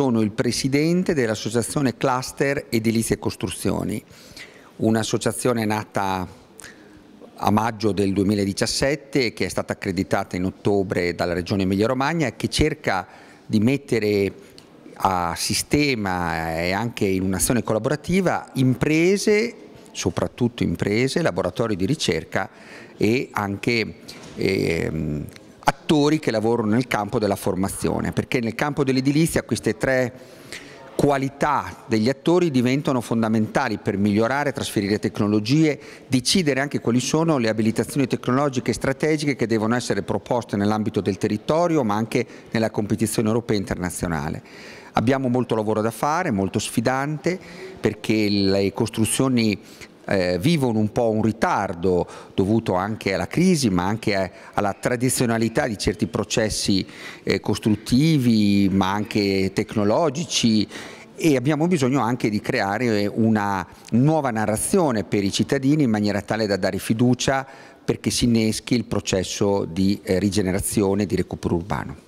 sono il presidente dell'associazione Cluster Edilizie e Costruzioni, un'associazione nata a maggio del 2017 che è stata accreditata in ottobre dalla Regione Emilia-Romagna e che cerca di mettere a sistema e anche in un'azione collaborativa imprese, soprattutto imprese, laboratori di ricerca e anche eh, attori che lavorano nel campo della formazione, perché nel campo dell'edilizia queste tre qualità degli attori diventano fondamentali per migliorare, trasferire tecnologie, decidere anche quali sono le abilitazioni tecnologiche e strategiche che devono essere proposte nell'ambito del territorio ma anche nella competizione europea e internazionale. Abbiamo molto lavoro da fare, molto sfidante, perché le costruzioni eh, vivono un po' un ritardo dovuto anche alla crisi ma anche eh, alla tradizionalità di certi processi eh, costruttivi ma anche tecnologici e abbiamo bisogno anche di creare una nuova narrazione per i cittadini in maniera tale da dare fiducia perché si inneschi il processo di eh, rigenerazione e di recupero urbano.